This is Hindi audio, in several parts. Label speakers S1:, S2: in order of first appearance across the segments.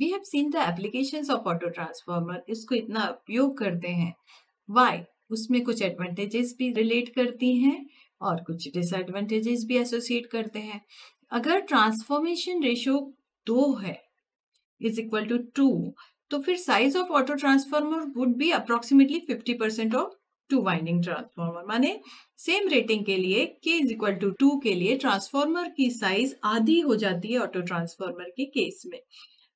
S1: We have seen the applications of auto transformer इसको इतना उपयोग करते हैं वाई उसमें कुछ एडवांटेजेस भी रिलेट करती हैं और कुछ डिसएडवांटेजेस भी एसोसिएट करते हैं अगर ट्रांसफॉर्मेशन रेशियो दो है इज इक्वल टू टू तो फिर size of auto transformer would be approximately fifty percent of two winding transformer माने सेम रेटिंग के लिए के इज इक्वल टू टू के लिए ट्रांसफार्मर की साइज आधी हो जाती है ऑटो ट्रांसफार्मर के केस में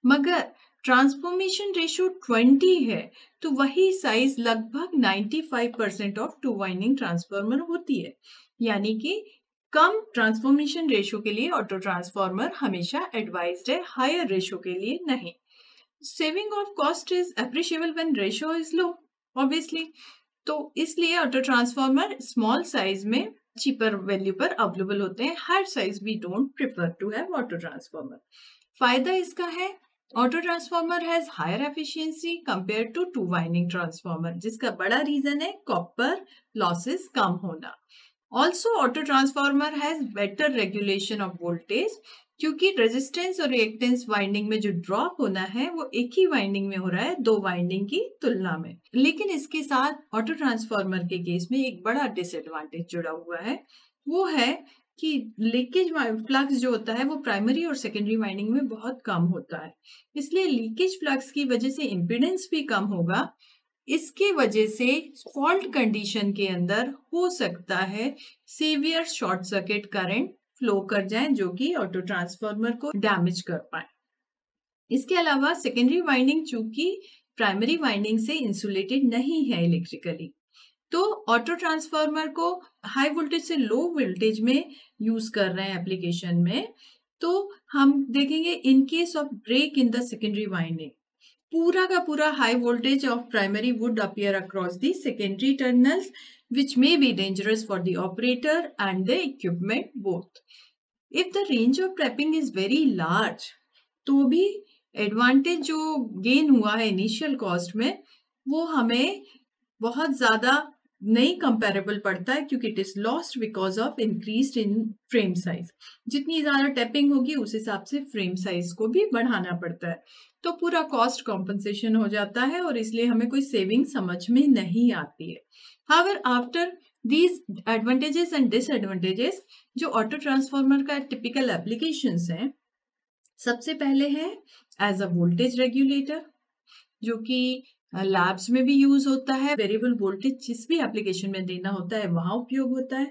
S1: मगर ट्रांसफॉर्मेशन रेशियो 20 है तो वही साइज लगभग 95 percent of two winding transformer होती है यानी कि कम ट्रांसफॉर्मेशन रेशियो के लिए ऑटो ट्रांसफार्मर हमेशा एडवाइज्ड है हायर रेशियो के लिए नहीं saving of cost is appreciable when ratio is low obviously तो इसलिए ऑटो ट्रांसफार्मर स्मॉल साइज में चीपर वैल्यू पर अवेलेबल होते हैं हर size we don't prefer to have auto transformer फायदा इसका है auto transformer has higher efficiency compare to to winding transformer जिसका बड़ा रीजन है कॉपर लॉसेस कम होना also auto transformer has better regulation of voltage क्योंकि रेजिस्टेंस और रिएक्टेंस वाइंडिंग में जो ड्रॉप होना है वो एक ही वाइंडिंग में हो रहा है दो वाइंडिंग की तुलना में लेकिन इसके साथ ऑटो ट्रांसफॉर्मर के केस में एक बड़ा डिसएडवांटेज जुड़ा हुआ है वो है कि लीकेज फ्लक्स जो होता है वो प्राइमरी और सेकेंडरी वाइंडिंग में बहुत कम होता है इसलिए लीकेज फ्लक्स की वजह से इम्पिडेंस भी कम होगा इसके वजह से फॉल्ट कंडीशन के अंदर हो सकता है severe short circuit current flow कर जाए जो कि ऑटो ट्रांसफार्मर को डैमेज कर पाए इसके अलावा सेकेंडरी वाइंडिंग चूंकि प्राइमरी वाइंडिंग से इंसुलेटेड नहीं है इलेक्ट्रिकली तो ऑटो ट्रांसफार्मर को हाई वोल्टेज से लो वोल्टेज में यूज कर रहे हैं एप्लीकेशन में तो हम देखेंगे in case of break in the secondary winding पूरा का पूरा high voltage of primary would appear across the secondary terminals which may be dangerous for the operator and the equipment both if the range of tapping is very large तो भी एडवांटेज जो गेन हुआ है इनिशियल कॉस्ट में वो हमें बहुत ज़्यादा नहीं कंपेरेबल पड़ता है क्योंकि it is lost because of increase in frame size जितनी ज्यादा टैपिंग होगी उस हिसाब से फ्रेम साइज को भी बढ़ाना पड़ता है तो पूरा कॉस्ट कॉम्पनसेशन हो जाता है और इसलिए हमें कोई सेविंग समझ में नहीं आती है however after these advantages and disadvantages जो ऑटो ट्रांसफॉर्मर का टिपिकल एप्लीकेशन है सबसे पहले है एज अ वोल्टेज रेगुलेटर जो कि लैब्स हम्म, हम्म। में भी यूज होता है वेरिएबल वोल्टेज जिस भी एप्लीकेशन में देना होता है वहां उपयोग होता है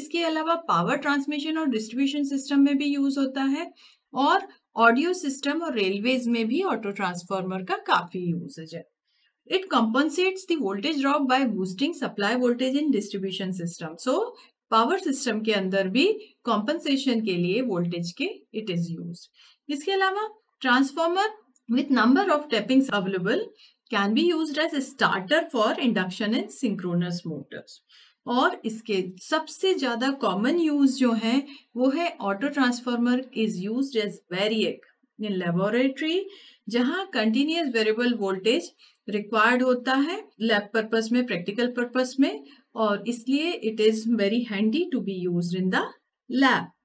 S1: इसके अलावा पावर ट्रांसमिशन और डिस्ट्रीब्यूशन सिस्टम में भी यूज होता है और ऑडियो सिस्टम और रेलवेज में भी ऑटो ट्रांसफॉर्मर का काफी यूजेज है it compensates the voltage drop by boosting supply voltage in distribution system power system के अंदर भी कॉम्पनसेशन के लिए वोल्टेज के इट इज यूज इसके अलावा transformer with number of tapping available can be use as a starter for induction in synchronous motors और इसके सबसे ज़्यादा कॉमन यूज जो है वो है auto transformer is use as variac in laboratory जहां कंटिन्यूस वेरिएबल वोल्टेज रिक्वायर्ड होता है लैब पर्पस में प्रैक्टिकल पर्पस में और इसलिए it is very handy to be use in the lab